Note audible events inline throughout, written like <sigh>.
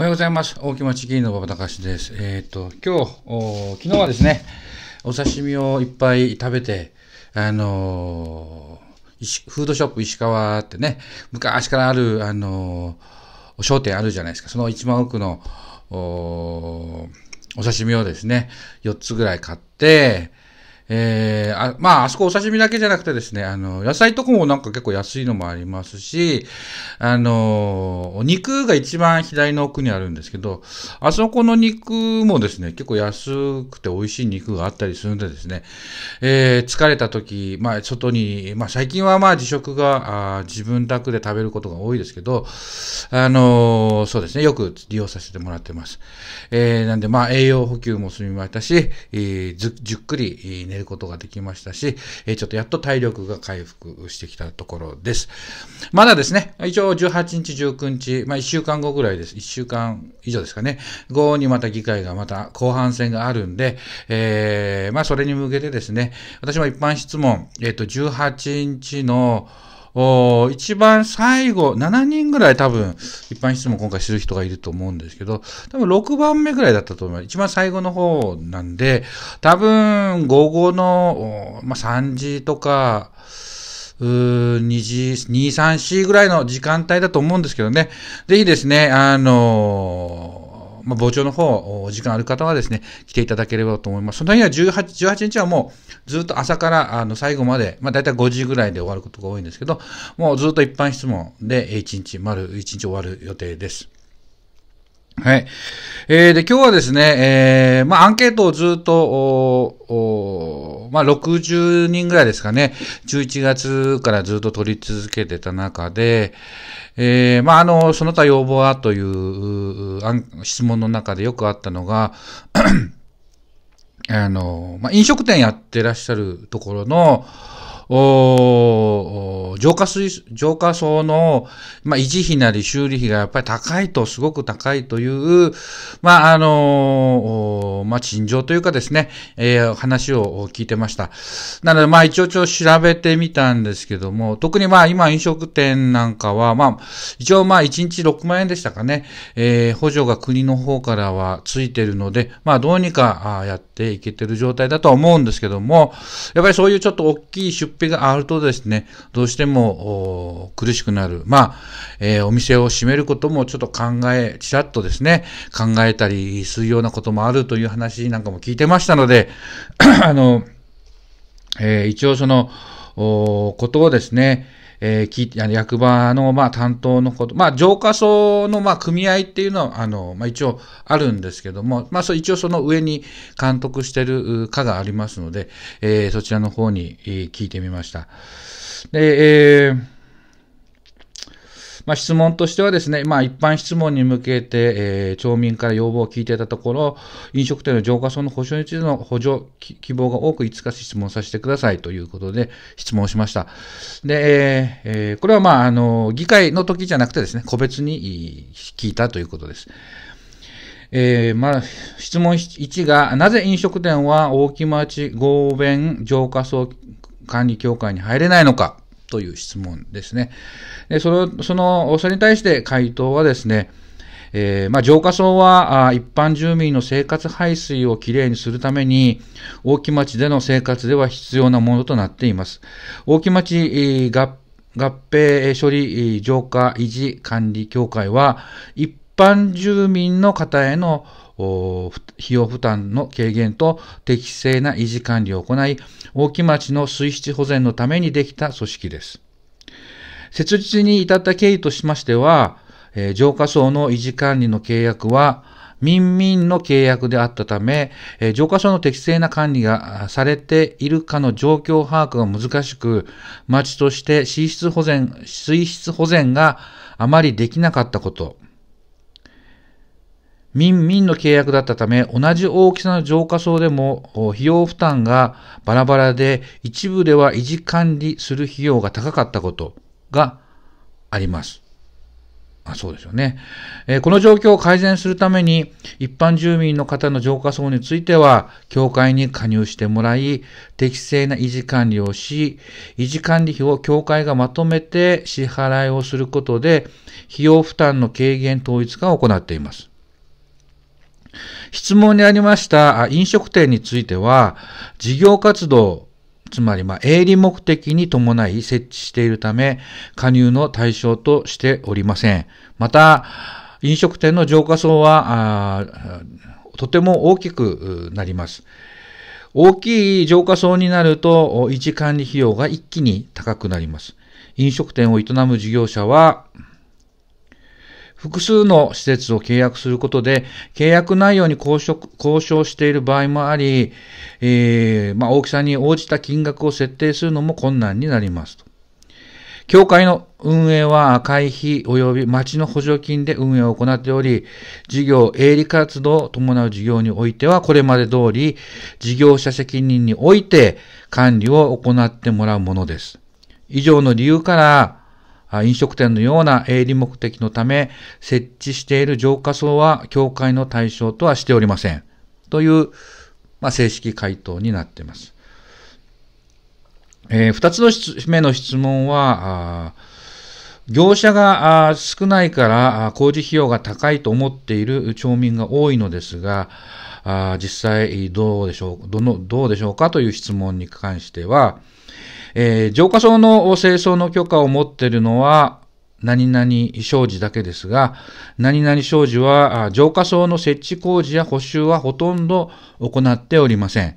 おはようございます。大木町議員の馬場隆です。えっ、ー、と、今日、昨日はですね、お刺身をいっぱい食べて、あのー、フードショップ石川ってね、昔からある、あのー、商店あるじゃないですか。その一番奥の、お刺身をですね、4つぐらい買って、えー、あまあ、あそこお刺身だけじゃなくてですね、あの、野菜とかもなんか結構安いのもありますし、あの、お肉が一番左の奥にあるんですけど、あそこの肉もですね、結構安くて美味しい肉があったりするんでですね、えー、疲れた時、まあ、外に、まあ、最近はまあ、自食があ自分宅で食べることが多いですけど、あの、そうですね、よく利用させてもらってます。えー、なんでまあ、栄養補給も済みましたし、えー、じっくり寝るることができましたし、えちょっとやっと体力が回復してきたところです。まだですね、一応18日、19日、まあ1週間後ぐらいです。1週間以上ですかね。後にまた議会がまた後半戦があるんで、えー、まあそれに向けてですね、私も一般質問、えっ、ー、と18日の、一番最後、7人ぐらい多分、一般質問今回する人がいると思うんですけど、多分6番目ぐらいだったと思います。一番最後の方なんで、多分午後の、まあ、3時とか、うー2時、2、3、4ぐらいの時間帯だと思うんですけどね。ぜひですね、あのーまあ、傍聴の方、お時間ある方はですね、来ていただければと思います。その日は18、18日はもうずっと朝からあの最後まで、まあ、大体5時ぐらいで終わることが多いんですけど、もうずっと一般質問で1日、丸1日終わる予定です。はい。えー、で、今日はですね、えー、まあ、アンケートをずっと、おおまあ、60人ぐらいですかね、11月からずっと取り続けてた中で、えー、まあ、あの、その他要望はという、質問の中でよくあったのが、<clears throat> あの、まあ、飲食店やってらっしゃるところの、浄化水、浄化層の、まあ、維持費なり修理費がやっぱり高いと、すごく高いという、まあ、あのー、まあ、陳情というかですね、えー、話を聞いてました。なので、まあ、一応、調べてみたんですけども、特にま今、飲食店なんかは、まあ、一応、ま1日6万円でしたかね、えー、補助が国の方からはついてるので、まあ、どうにかやっていけてる状態だとは思うんですけども、やっぱりそういうちょっと大きい出費があるとですね、どうしても苦しくなる。まあ、えー、お店を閉めることもちょっと考え、ちらっとですね、考えたりするようなこともあるという話なんかも聞いてましたので、あの、えー、一応その、ことをですね、えー、役場の、まあ、担当のこと、まあ、浄化層の、まあ、組合っていうのは、あの、まあ、一応あるんですけども、まあ、そう、一応その上に監督してる課がありますので、えー、そちらの方に聞いてみました。で、えーまあ、質問としてはですね、まあ、一般質問に向けて、えー、町民から要望を聞いていたところ、飲食店の浄化層の保証についての補助希望が多く、いつか質問させてくださいということで、質問しました。で、えー、これはまあ、あの、議会の時じゃなくてですね、個別に聞いたということです。えー、まあ、質問1が、なぜ飲食店は大木町合弁浄化層管理協会に入れないのか。という質問ですね。でその、その、それに対して回答はですね、えー、まあ、浄化層は一般住民の生活排水をきれいにするために大木町での生活では必要なものとなっています。大木町、えー、合併処理浄化維持管理協会は一般住民の方への費用負担の軽減と適正な維持管理を行い、大木町の水質保全のためにできた組織です。設立に至った経緯としましては、えー、浄化層の維持管理の契約は、民民の契約であったため、えー、浄化層の適正な管理がされているかの状況把握が難しく、町として水質保全、水質保全があまりできなかったこと、民民の契約だったため、同じ大きさの浄化層でも費用負担がバラバラで、一部では維持管理する費用が高かったことがあります。あそうですよね、えー、この状況を改善するために、一般住民の方の浄化層については、協会に加入してもらい、適正な維持管理をし、維持管理費を協会がまとめて支払いをすることで、費用負担の軽減統一化を行っています。質問にありました飲食店については、事業活動、つまりま営利目的に伴い設置しているため、加入の対象としておりません。また、飲食店の浄化層は、とても大きくなります。大きい浄化層になると、維持管理費用が一気に高くなります。飲食店を営む事業者は、複数の施設を契約することで、契約内容に交渉交渉している場合もあり、えー、まあ、大きさに応じた金額を設定するのも困難になりますと。協会の運営は会費及び町の補助金で運営を行っており、事業営利活動を伴う事業においては、これまで通り、事業者責任において管理を行ってもらうものです。以上の理由から、飲食店のような営利目的のため、設置している浄化層は教会の対象とはしておりません。という、まあ、正式回答になっています。えー、二つ目の質問は、業者が少ないから工事費用が高いと思っている町民が多いのですが、実際どうでしょう、どの、どうでしょうかという質問に関しては、えー、浄化槽の清掃の許可を持っているのは、何々障子だけですが、何々障子は浄化槽の設置工事や補修はほとんど行っておりません。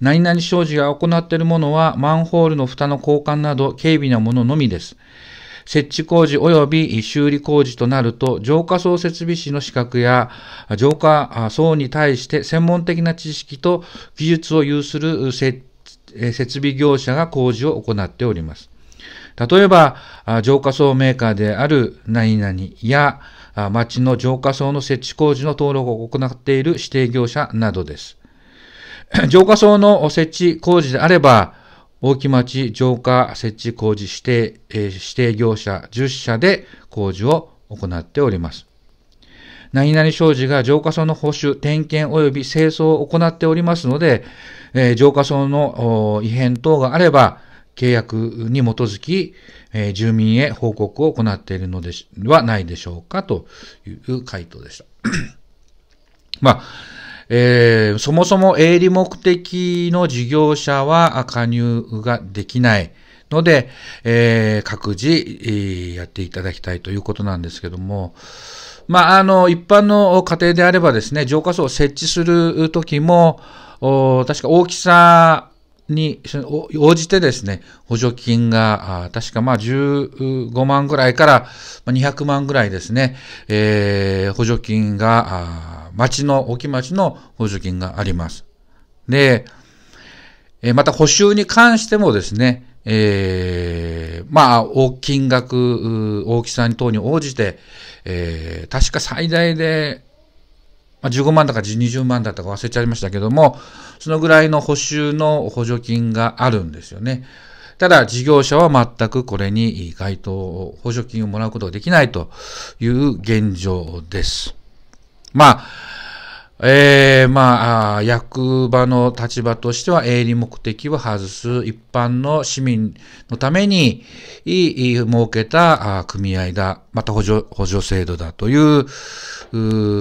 何々障子が行っているものはマンホールの蓋の交換など軽微なもののみです。設置工事及び修理工事となると、浄化層設備士の資格や、浄化層に対して専門的な知識と技術を有する設設備業者が工事を行っております。例えば、浄化層メーカーである何々や、町の浄化層の設置工事の登録を行っている指定業者などです。<clears throat> 浄化層の設置工事であれば、大木町浄化設置工事指定、指定業者10社で工事を行っております。何々商事が浄化槽の保守、点検及び清掃を行っておりますので、えー、浄化槽の異変等があれば、契約に基づき、えー、住民へ報告を行っているのではないでしょうかという回答でした。<clears throat> まあえー、そもそも営利目的の事業者は加入ができない。ので、えー、各自、えー、やっていただきたいということなんですけども、まあ、あの、一般の家庭であればですね、浄化槽を設置するときも、確か大きさに応じてですね、補助金が、確かまあ15万ぐらいから200万ぐらいですね、えー、補助金が、町の、沖町の補助金があります。で、また補修に関してもですね、えー、まあ、金額、大きさに等に応じて、えー、確か最大で、まあ、15万だか20万だったか忘れちゃいましたけども、そのぐらいの補修の補助金があるんですよね。ただ、事業者は全くこれに該当、補助金をもらうことができないという現状です。まあ、えー、まあ、役場の立場としては営利目的を外す一般の市民のために設けた組合だ、また補助補助制度だという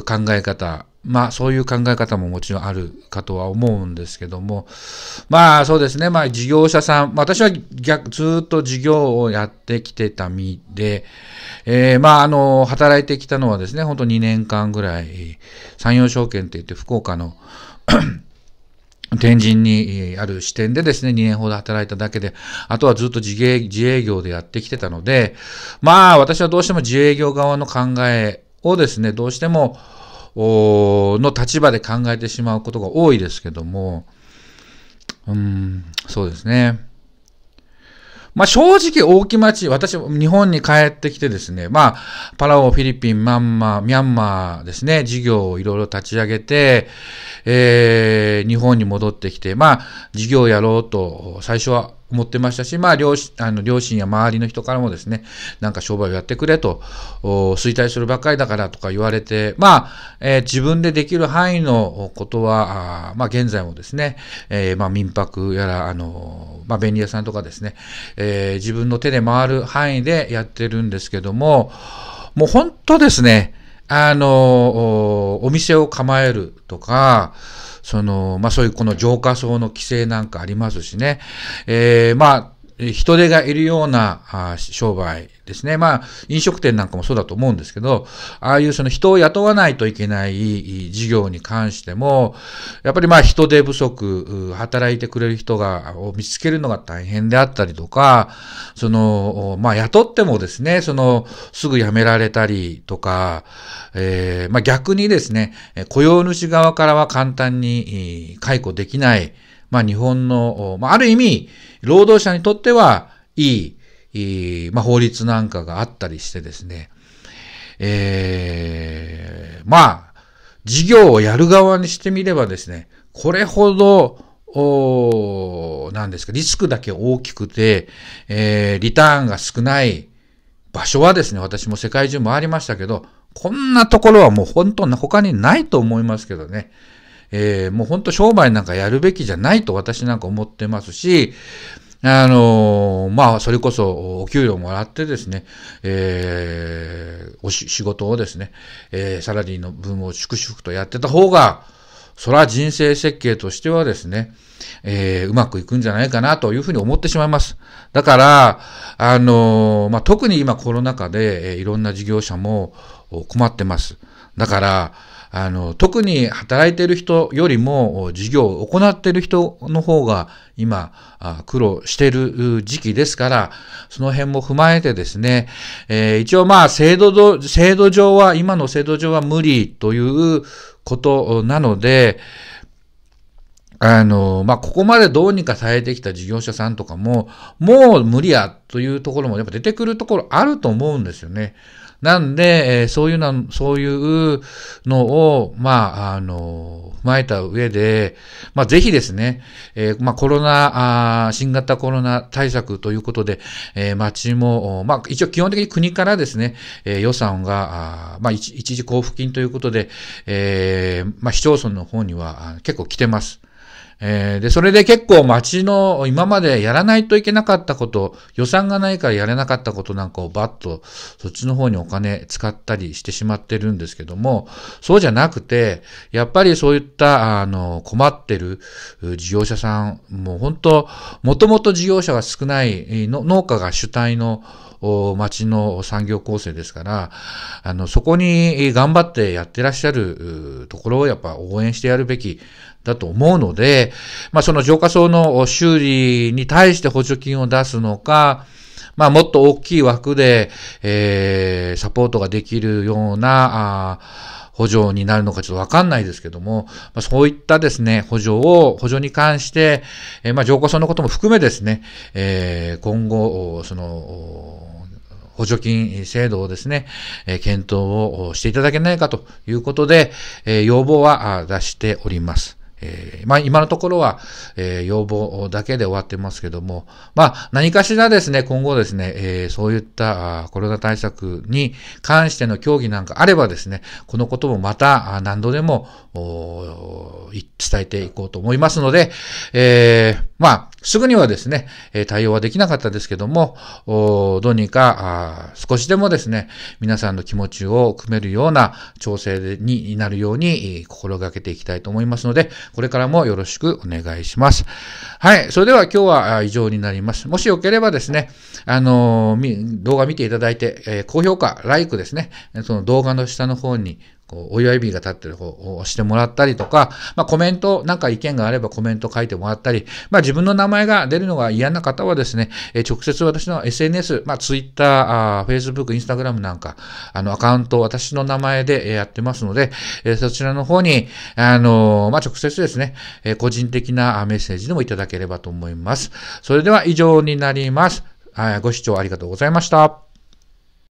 考え方まあそういう考え方ももちろんあるかとは思うんですけども、まあそうですね、まあ事業者さん、私は逆、ずっと事業をやってきてた身で、えー、まああの、働いてきたのはですね、ほんと2年間ぐらい、山陽証券って言って福岡の <coughs> 天神にある支店でですね、2年ほど働いただけで、あとはずっと自営自営業でやってきてたので、まあ私はどうしても自営業側の考えをですね、どうしても、の立場で考えてしまうことが多いですけども、うん、そうですね。まあ、正直大木町、私、日本に帰ってきてですね、まあ、パラオ、フィリピン、マンマ、ミャンマーですね、事業をいろいろ立ち上げて、えー、日本に戻ってきて、まあ、事業をやろうと、最初は思ってましたし、まあ、両親、あの、両親や周りの人からもですね、なんか商売をやってくれと、衰退するばっかりだからとか言われて、まあ、えー、自分でできる範囲のことは、あまあ、現在もですね、えー、まあ、民泊やら、あのー、まあ、便利屋さんとかですね、えー、自分の手で回る範囲でやってるんですけども、もう本当ですね、あのー、お店を構えるとか、その、まあそういうこの浄化層の規制なんかありますしね。えー、まあ、人手がいるような商売ですね。まあ、飲食店なんかもそうだと思うんですけど、ああいうその人を雇わないといけない事業に関しても、やっぱりまあ人手不足、働いてくれる人が、を見つけるのが大変であったりとか、その、まあ雇ってもですね、その、すぐ辞められたりとか、えー、まあ逆にですね、雇用主側からは簡単に解雇できない、まあ、日本の、まあ、ある意味、労働者にとってはいい、まあ、法律なんかがあったりしてですね、ええー、まあ、事業をやる側にしてみればですね、これほど、おなんですか、リスクだけ大きくて、えー、リターンが少ない場所はですね、私も世界中回りましたけど、こんなところはもう本当な他にないと思いますけどね。えー、もう本当商売なんかやるべきじゃないと私なんか思ってますし、あのー、まあ、それこそお給料もらってですね、えー、おし、仕事をですね、えー、サラリーの分を粛々とやってた方が、それは人生設計としてはですね、えー、うまくいくんじゃないかなというふうに思ってしまいます。だから、あのー、まあ、特に今コロナ禍で、えー、いろんな事業者も困ってます。だから、あの、特に働いてる人よりも、事業を行ってる人の方が今、苦労してる時期ですから、その辺も踏まえてですね、えー、一応まあ、制度、制度上は、今の制度上は無理ということなので、あの、まあ、ここまでどうにか耐えてきた事業者さんとかも、もう無理やというところもやっぱ出てくるところあると思うんですよね。なんで、えー、そういうな、そういうのを、まあ、あの、踏まえた上で、まあ、ぜひですね、えー、まあ、コロナあ、新型コロナ対策ということで、えー、町も、まあ、一応基本的に国からですね、えー、予算が、あまあ一、一時交付金ということで、えー、まあ、市町村の方には結構来てます。えー、で、それで結構町の今までやらないといけなかったこと、予算がないからやれなかったことなんかをバッとそっちの方にお金使ったりしてしまってるんですけども、そうじゃなくて、やっぱりそういった、あの、困ってる事業者さん、もう本当、もともと事業者が少ないの農家が主体の町の産業構成ですから、あの、そこに頑張ってやってらっしゃるところをやっぱ応援してやるべきだと思うので、まあ、その浄化層の修理に対して補助金を出すのか、まあ、もっと大きい枠で、えー、サポートができるような、あ補助になるのかちょっとわかんないですけども、まあ、そういったですね、補助を、補助に関して、えー、まあ、上皇さんのことも含めですね、えー、今後、その、補助金制度をですね、え検討をしていただけないかということで、え要望は出しております。えー、まあ今のところは、えー、要望だけで終わってますけども、まあ何かしらですね、今後ですね、えー、そういったコロナ対策に関しての協議なんかあればですね、このこともまた何度でも伝えていこうと思いますので、えー、まあすぐにはですね、対応はできなかったですけども、どうにか少しでもですね、皆さんの気持ちを組めるような調整になるように心がけていきたいと思いますので、これからもよろしくお願いします。はい。それでは今日は以上になります。もしよければですね、あの、動画見ていただいて、高評価、ライクですね、その動画の下の方にこう、い指が立ってる方をしてもらったりとか、まあ、コメント、なんか意見があればコメント書いてもらったり、まあ、自分の名前が出るのが嫌な方はですね、え直接私の SNS、まあ、Twitter、Facebook、Instagram なんか、あの、アカウント、私の名前でやってますので、えそちらの方に、あのまあ、直接ですね、え個人的なメッセージでもいただければと思います。それでは以上になります。ご視聴ありがとうございました。